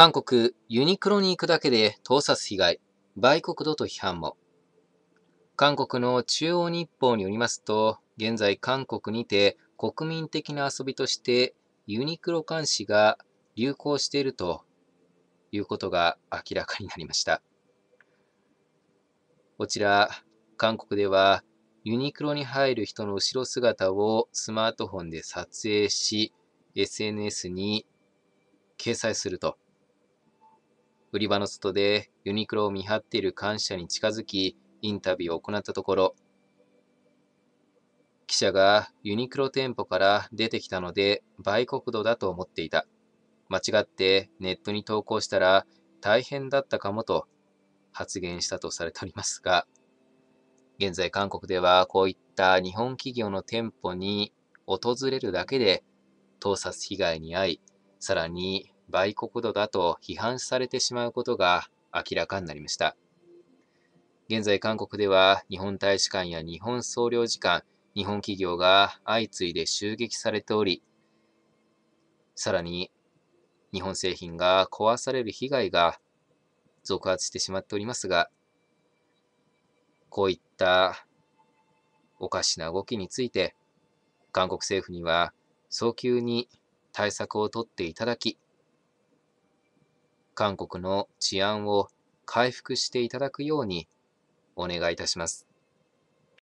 韓国、ユニクロに行くだけで盗撮被害、売国度と批判も。韓国の中央日報によりますと、現在韓国にて国民的な遊びとしてユニクロ監視が流行しているということが明らかになりました。こちら、韓国ではユニクロに入る人の後ろ姿をスマートフォンで撮影し、SNS に掲載すると。売り場の外でユニクロを見張っている感謝に近づき、インタビューを行ったところ、記者がユニクロ店舗から出てきたので、売国度だと思っていた。間違ってネットに投稿したら大変だったかもと発言したとされておりますが、現在韓国ではこういった日本企業の店舗に訪れるだけで盗撮被害に遭い、さらに売国度だと批判されてしまうことが明らかになりました。現在韓国では日本大使館や日本総領事館、日本企業が相次いで襲撃されており、さらに日本製品が壊される被害が続発してしまっておりますが、こういったおかしな動きについて、韓国政府には早急に対策を取っていただき、韓国の治安を回復していただくようにお願いいたします。